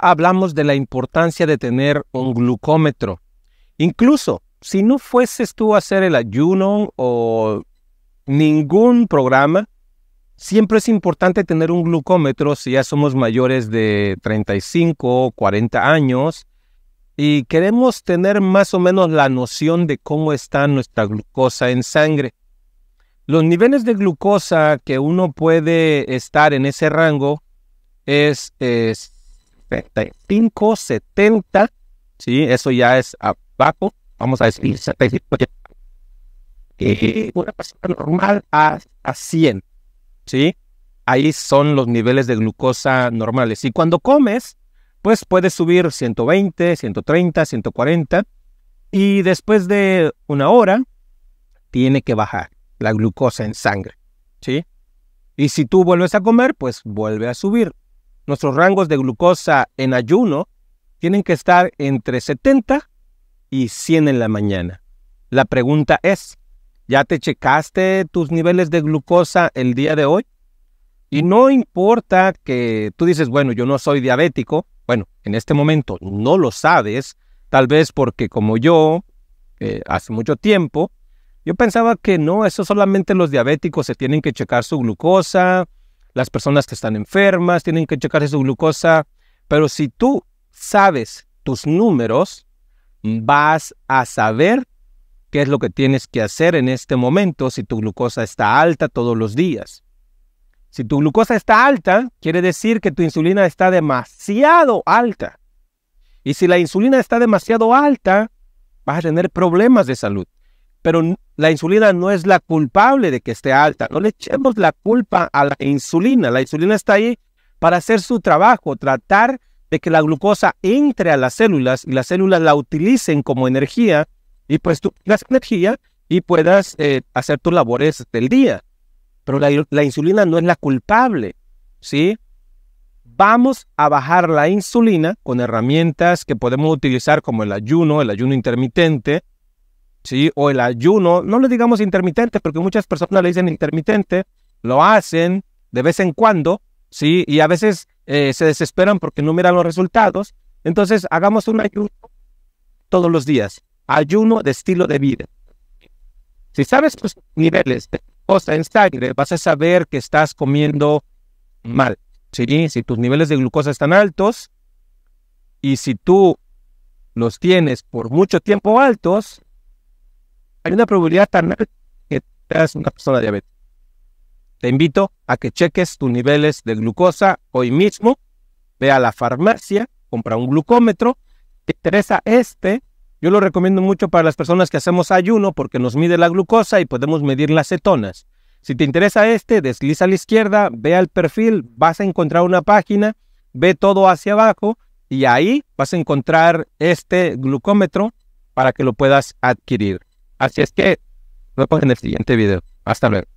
hablamos de la importancia de tener un glucómetro. Incluso si no fueses tú a hacer el ayuno o ningún programa, siempre es importante tener un glucómetro si ya somos mayores de 35 o 40 años y queremos tener más o menos la noción de cómo está nuestra glucosa en sangre. Los niveles de glucosa que uno puede estar en ese rango es, es 75, 70, ¿sí? Eso ya es abajo, vamos a decir 75. Y una pasada normal a, a 100, ¿sí? Ahí son los niveles de glucosa normales. Y cuando comes, pues puedes subir 120, 130, 140 y después de una hora tiene que bajar la glucosa en sangre, ¿sí? Y si tú vuelves a comer, pues vuelve a subir nuestros rangos de glucosa en ayuno tienen que estar entre 70 y 100 en la mañana. La pregunta es, ¿ya te checaste tus niveles de glucosa el día de hoy? Y no importa que tú dices, bueno, yo no soy diabético, bueno, en este momento no lo sabes, tal vez porque como yo, eh, hace mucho tiempo, yo pensaba que no, eso solamente los diabéticos se tienen que checar su glucosa, las personas que están enfermas tienen que checarse su glucosa, pero si tú sabes tus números, vas a saber qué es lo que tienes que hacer en este momento si tu glucosa está alta todos los días. Si tu glucosa está alta, quiere decir que tu insulina está demasiado alta. Y si la insulina está demasiado alta, vas a tener problemas de salud pero la insulina no es la culpable de que esté alta. No le echemos la culpa a la insulina. La insulina está ahí para hacer su trabajo, tratar de que la glucosa entre a las células y las células la utilicen como energía y pues tú energía y puedas eh, hacer tus labores del día. Pero la, la insulina no es la culpable, ¿sí? Vamos a bajar la insulina con herramientas que podemos utilizar como el ayuno, el ayuno intermitente, ¿sí? O el ayuno, no le digamos intermitente, porque muchas personas le dicen intermitente, lo hacen de vez en cuando, ¿sí? Y a veces eh, se desesperan porque no miran los resultados. Entonces, hagamos un ayuno todos los días. Ayuno de estilo de vida. Si sabes tus niveles de glucosa en sangre, vas a saber que estás comiendo mal. ¿sí? Si tus niveles de glucosa están altos y si tú los tienes por mucho tiempo altos, hay una probabilidad tan alta que seas una persona diabética. Te invito a que cheques tus niveles de glucosa hoy mismo. Ve a la farmacia, compra un glucómetro. Te interesa este. Yo lo recomiendo mucho para las personas que hacemos ayuno porque nos mide la glucosa y podemos medir las cetonas. Si te interesa este, desliza a la izquierda, ve al perfil, vas a encontrar una página, ve todo hacia abajo y ahí vas a encontrar este glucómetro para que lo puedas adquirir. Así es que nos vemos en el siguiente video. Hasta luego.